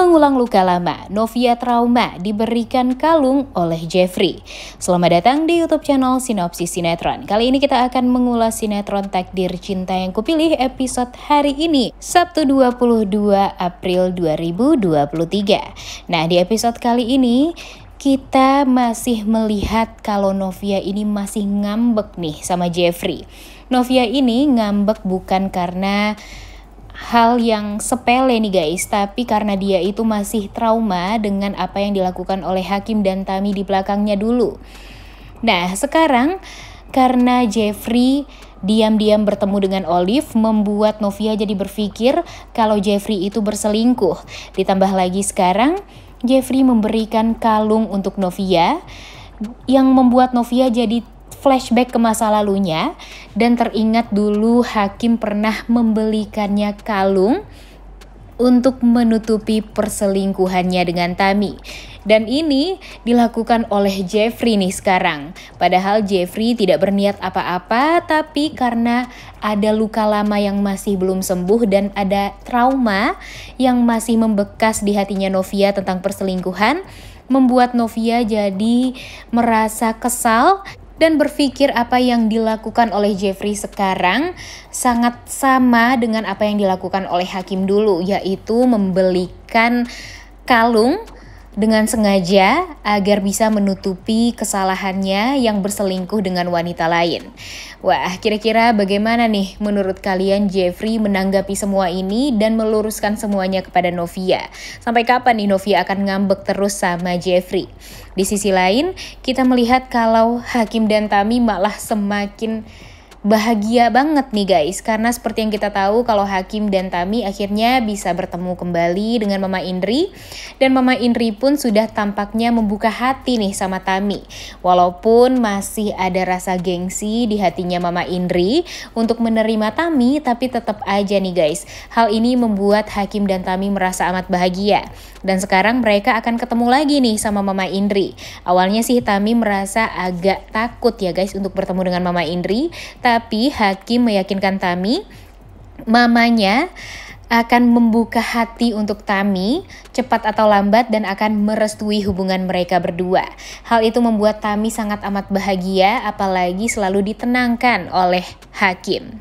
mengulang luka lama, Novia trauma diberikan kalung oleh Jeffrey. Selamat datang di YouTube channel Sinopsis Sinetron. Kali ini kita akan mengulas sinetron Takdir Cinta yang kupilih episode hari ini, Sabtu 22 April 2023. Nah, di episode kali ini kita masih melihat kalau Novia ini masih ngambek nih sama Jeffrey. Novia ini ngambek bukan karena hal yang sepele nih guys, tapi karena dia itu masih trauma dengan apa yang dilakukan oleh Hakim dan Tami di belakangnya dulu. Nah, sekarang karena Jeffrey diam-diam bertemu dengan Olive membuat Novia jadi berpikir kalau Jeffrey itu berselingkuh. Ditambah lagi sekarang Jeffrey memberikan kalung untuk Novia yang membuat Novia jadi flashback ke masa lalunya dan teringat dulu hakim pernah membelikannya kalung untuk menutupi perselingkuhannya dengan Tami. Dan ini dilakukan oleh Jeffrey nih sekarang. Padahal Jeffrey tidak berniat apa-apa, tapi karena ada luka lama yang masih belum sembuh dan ada trauma yang masih membekas di hatinya Novia tentang perselingkuhan, membuat Novia jadi merasa kesal dan berpikir apa yang dilakukan oleh Jeffrey sekarang sangat sama dengan apa yang dilakukan oleh hakim dulu, yaitu membelikan kalung dengan sengaja agar bisa menutupi kesalahannya yang berselingkuh dengan wanita lain. Wah, kira-kira bagaimana nih menurut kalian Jeffrey menanggapi semua ini dan meluruskan semuanya kepada Novia? Sampai kapan nih Novia akan ngambek terus sama Jeffrey? Di sisi lain, kita melihat kalau Hakim dan Tami malah semakin bahagia banget nih guys karena seperti yang kita tahu kalau Hakim dan Tami akhirnya bisa bertemu kembali dengan Mama Indri dan Mama Indri pun sudah tampaknya membuka hati nih sama Tami walaupun masih ada rasa gengsi di hatinya Mama Indri untuk menerima Tami tapi tetap aja nih guys hal ini membuat Hakim dan Tami merasa amat bahagia dan sekarang mereka akan ketemu lagi nih sama Mama Indri awalnya sih Tami merasa agak takut ya guys untuk bertemu dengan Mama Indri tapi hakim meyakinkan Tami, mamanya akan membuka hati untuk Tami cepat atau lambat dan akan merestui hubungan mereka berdua. Hal itu membuat Tami sangat amat bahagia apalagi selalu ditenangkan oleh hakim.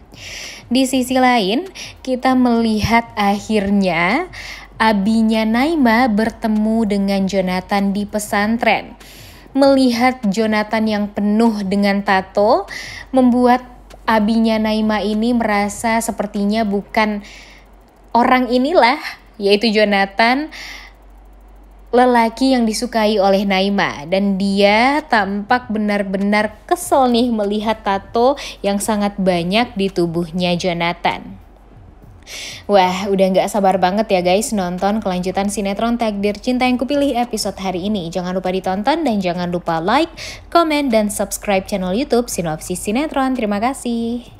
Di sisi lain, kita melihat akhirnya abinya Naima bertemu dengan Jonathan di pesantren. Melihat Jonathan yang penuh dengan tato membuat abinya Naima ini merasa sepertinya bukan orang inilah, yaitu Jonathan, lelaki yang disukai oleh Naima. Dan dia tampak benar-benar kesel nih melihat tato yang sangat banyak di tubuhnya Jonathan. Wah, udah nggak sabar banget ya guys nonton kelanjutan sinetron Takdir Cinta yang Kupilih episode hari ini. Jangan lupa ditonton dan jangan lupa like, comment dan subscribe channel YouTube Sinopsis Sinetron. Terima kasih.